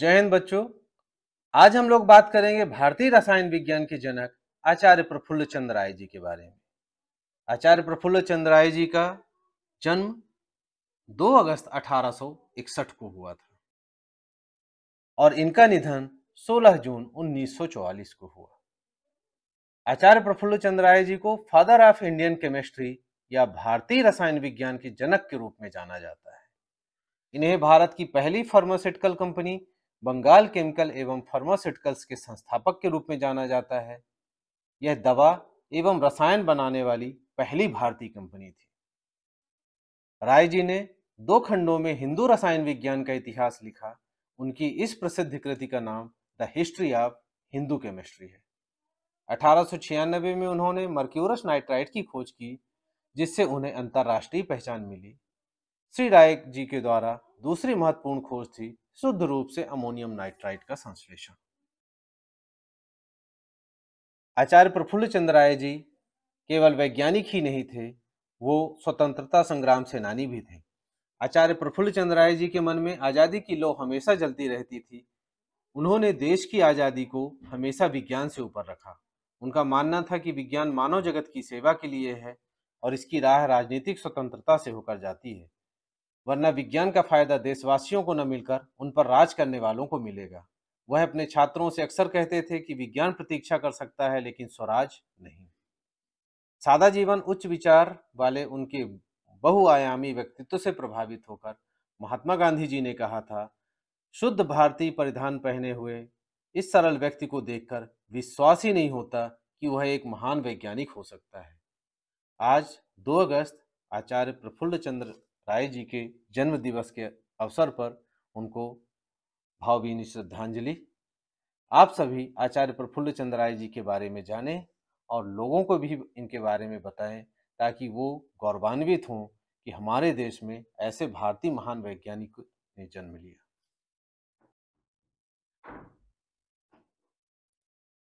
जय हिंद बच्चों आज हम लोग बात करेंगे भारतीय रसायन विज्ञान के जनक आचार्य प्रफुल्ल चंद्र राय जी के बारे में आचार्य प्रफुल्ल चंद्र राय जी का जन्म 2 अगस्त 1861 को हुआ था और इनका निधन 16 जून 1944 को हुआ आचार्य प्रफुल्ल चंद्र राय जी को फादर ऑफ इंडियन केमिस्ट्री या भारतीय रसायन विज्ञान के जनक के रूप में जाना जाता है इन्हें भारत की पहली फार्मास्यूटिकल कंपनी बंगाल केमिकल एवं फार्मास्यूटिकल्स के संस्थापक के रूप में जाना जाता है यह दवा एवं रसायन बनाने वाली पहली भारतीय कंपनी थी राय जी ने दो खंडों में हिंदू रसायन विज्ञान का इतिहास लिखा उनकी इस प्रसिद्ध कृति का नाम the history of Hindu chemistry है अठारह में उन्होंने मर्क्यूरस नाइट्राइड की खोज की जिससे उन्हें अंतर्राष्ट्रीय पहचान मिली श्री राय जी के द्वारा दूसरी महत्वपूर्ण खोज थी शुद्ध रूप से अमोनियम नाइट्राइट का संश्लेषण आचार्य प्रफुल्ल चंद्र राय जी केवल वैज्ञानिक ही नहीं थे वो स्वतंत्रता संग्राम सेनानी भी थे आचार्य प्रफुल्ल चंद्र राय जी के मन में आज़ादी की लो हमेशा जलती रहती थी उन्होंने देश की आज़ादी को हमेशा विज्ञान से ऊपर रखा उनका मानना था कि विज्ञान मानव जगत की सेवा के लिए है और इसकी राह राजनीतिक स्वतंत्रता से होकर जाती है वरना विज्ञान का फायदा देशवासियों को न मिलकर उन पर राज करने वालों को मिलेगा वह अपने छात्रों से अक्सर कहते थे कि विज्ञान प्रतीक्षा कर सकता है लेकिन स्वराज नहीं सादा जीवन उच्च विचार वाले उनके बहुआयामी व्यक्तित्व से प्रभावित होकर महात्मा गांधी जी ने कहा था शुद्ध भारतीय परिधान पहने हुए इस सरल व्यक्ति को देखकर विश्वास ही नहीं होता कि वह एक महान वैज्ञानिक हो सकता है आज 2 अगस्त आचार्य प्रफुल्ल चंद्र राय जी के जन्म दिवस के अवसर पर उनको भावभीनी श्रद्धांजलि आप सभी आचार्य प्रफुल्ल चंद्र राय जी के बारे में जानें और लोगों को भी इनके बारे में बताएं ताकि वो गौरवान्वित हों कि हमारे देश में ऐसे भारतीय महान वैज्ञानिक ने जन्म लिया